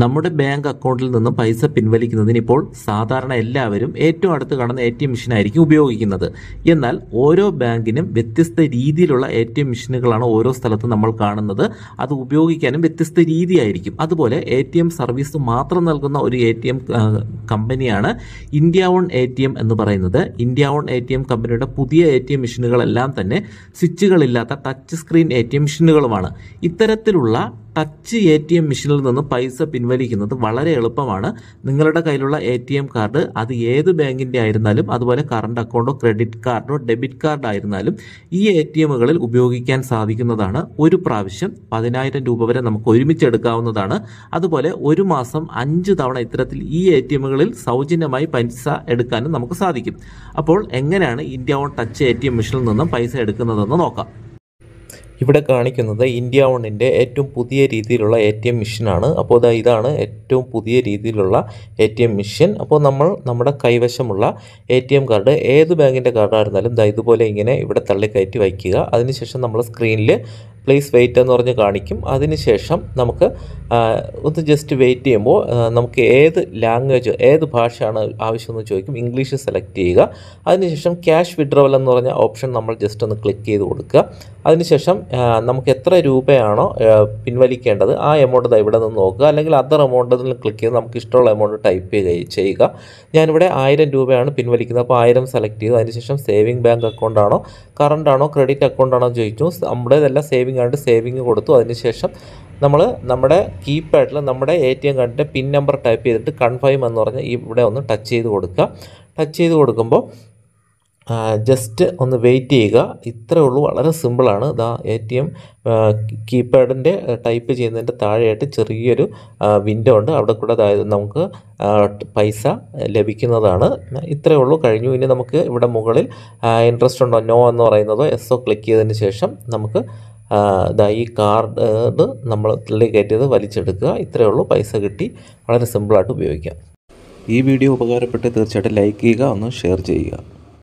നമ്മുടെ ബാങ്ക് അക്കൗണ്ടിൽ നിന്ന് പൈസ പിൻവലിക്കുന്നതിന് ഇപ്പോൾ സാധാരണ എല്ലാവരും ഏറ്റവും അടുത്ത് കാണുന്ന എ ടി എം മെഷീനായിരിക്കും ഉപയോഗിക്കുന്നത് എന്നാൽ ഓരോ ബാങ്കിനും വ്യത്യസ്ത രീതിയിലുള്ള എ ടി എം മെഷീനുകളാണ് ഓരോ സ്ഥലത്തും നമ്മൾ കാണുന്നത് അത് ഉപയോഗിക്കാനും വ്യത്യസ്ത രീതിയായിരിക്കും അതുപോലെ എ ടി എം സർവീസ് മാത്രം നൽകുന്ന ഒരു എ ടി എം കമ്പനിയാണ് India One A T M എന്ന് പറയുന്നത് India One A T M കമ്പനിയുടെ പുതിയ എ ടി എം മെഷീനുകളെല്ലാം തന്നെ സ്വിച്ചുകളില്ലാത്ത touch screen A T M മെഷീനുകളുമാണ് ഇത്തരത്തിലുള്ള ടച്ച് എ ടി എം മെഷീനിൽ നിന്ന് പൈസ പിൻവലിക്കുന്നത് വളരെ എളുപ്പമാണ് നിങ്ങളുടെ കയ്യിലുള്ള എ ടി എം കാർഡ് അത് ഏത് ബാങ്കിൻ്റെ ആയിരുന്നാലും അതുപോലെ കറണ്ട് അക്കൗണ്ടോ ക്രെഡിറ്റ് കാർഡോ ഡെബിറ്റ് കാർഡ് ആയിരുന്നാലും ഈ എ ടി എമ്മുകളിൽ ഉപയോഗിക്കാൻ സാധിക്കുന്നതാണ് ഒരു പ്രാവശ്യം പതിനായിരം രൂപ വരെ നമുക്ക് ഒരുമിച്ച് എടുക്കാവുന്നതാണ് അതുപോലെ ഒരു മാസം അഞ്ച് തവണ ഇത്തരത്തിൽ ഈ എ ടി എമ്മുകളിൽ സൗജന്യമായി പൈസ എടുക്കാനും നമുക്ക് സാധിക്കും അപ്പോൾ എങ്ങനെയാണ് India One touch A T M മെഷീനിൽ നിന്നും പൈസ എടുക്കുന്നതെന്ന് നോക്കാം ഇവിടെ കാണിക്കുന്നത് ഇന്ത്യ വണ്ണിൻ്റെ ഏറ്റവും പുതിയ രീതിയിലുള്ള എ ടി എം മെഷീനാണ് അപ്പോൾ ഇതാ ഇതാണ് ഏറ്റവും പുതിയ രീതിയിലുള്ള എ ടി എം മെഷീൻ അപ്പോൾ നമ്മൾ നമ്മുടെ കൈവശമുള്ള എ ടി എം കാർഡ് ഏത് ബാങ്കിൻ്റെ കാർഡായിരുന്നാലും ഇതാ ഇതുപോലെ ഇങ്ങനെ ഇവിടെ തള്ളിക്കയറ്റി വയ്ക്കുക അതിനുശേഷം നമ്മൾ സ്ക്രീനിൽ പ്ലീസ് വെയിറ്റ് എന്ന് പറഞ്ഞ് കാണിക്കും അതിനുശേഷം നമുക്ക് ഒന്ന് ജസ്റ്റ് വെയിറ്റ് ചെയ്യുമ്പോൾ നമുക്ക് ഏത് ലാംഗ്വേജ് ഏത് ഭാഷയാണ് ആവശ്യമെന്ന് ചോദിക്കും ഇംഗ്ലീഷ് സെലക്ട് ചെയ്യുക അതിനുശേഷം ക്യാഷ് വിഡ്രോവൽ എന്ന് പറഞ്ഞ ഓപ്ഷൻ നമ്മൾ ജസ്റ്റ് ഒന്ന് ക്ലിക്ക് ചെയ്ത് കൊടുക്കുക അതിനുശേഷം നമുക്ക് എത്ര രൂപയാണോ പിൻവലിക്കേണ്ടത് ആ എമൗണ്ട് ഇവിടെ നിന്ന് നോക്കുക അല്ലെങ്കിൽ അതർ എമൗണ്ട് ക്ലിക്ക് ചെയ്ത് നമുക്ക് ഇഷ്ടമുള്ള എമൗണ്ട് ടൈപ്പ് ചെയ്യുക ഞാനിവിടെ ആയിരം രൂപയാണ് പിൻവലിക്കുന്നത് അപ്പോൾ ആയിരം സെലക്ട് ചെയ്തു അതിനുശേഷം സേവിങ് ബാങ്ക് അക്കൗണ്ട് ആണോ കറണ്ട് ആണോ ക്രെഡിറ്റ് അക്കൗണ്ട് ആണോ ചോദിച്ചു നമ്മുടേതെല്ലാം സേവിങ് സേവിങ് ആയിട്ട് സേവിങ് കൊടുത്തു അതിനുശേഷം നമ്മൾ നമ്മുടെ കീപാഡിൽ നമ്മുടെ എ ടി എം കാർഡിൻ്റെ പിൻ നമ്പർ ടൈപ്പ് ചെയ്തിട്ട് കൺഫേം എന്ന് പറഞ്ഞ് ഇവിടെ ഒന്ന് ടച്ച് ചെയ്ത് കൊടുക്കുക ടച്ച് ചെയ്ത് കൊടുക്കുമ്പോൾ ജസ്റ്റ് ഒന്ന് വെയിറ്റ് ചെയ്യുക ഇത്രയേ ഉള്ളൂ വളരെ സിമ്പിളാണ് ഇതാ എ ടി എം കീപാഡിൻ്റെ ടൈപ്പ് ചെയ്യുന്നതിൻ്റെ താഴെയായിട്ട് ചെറിയൊരു വിൻഡോ ഉണ്ട് അവിടെ കൂടെ അതായത് നമുക്ക് പൈസ ലഭിക്കുന്നതാണ് ഇത്രയേ ഉള്ളൂ കഴിഞ്ഞു ഇനി നമുക്ക് ഇവിടെ മുകളിൽ ഇൻട്രസ്റ്റ് ഉണ്ടോ നോ എന്ന് പറയുന്നതോ എസ് ഒ ക്ലിക്ക് ചെയ്തതിന് ശേഷം നമുക്ക് ഈ കാർഡ് നമ്മൾ കയറ്റിയത് വലിച്ചെടുക്കുക ഇത്രയേ ഉള്ളൂ പൈസ കിട്ടി വളരെ സിമ്പിളായിട്ട് ഉപയോഗിക്കാം ഈ വീഡിയോ ഉപകാരപ്പെട്ട് തീർച്ചയായിട്ടും ലൈക്ക് ചെയ്യുക ഒന്ന് ഷെയർ ചെയ്യുക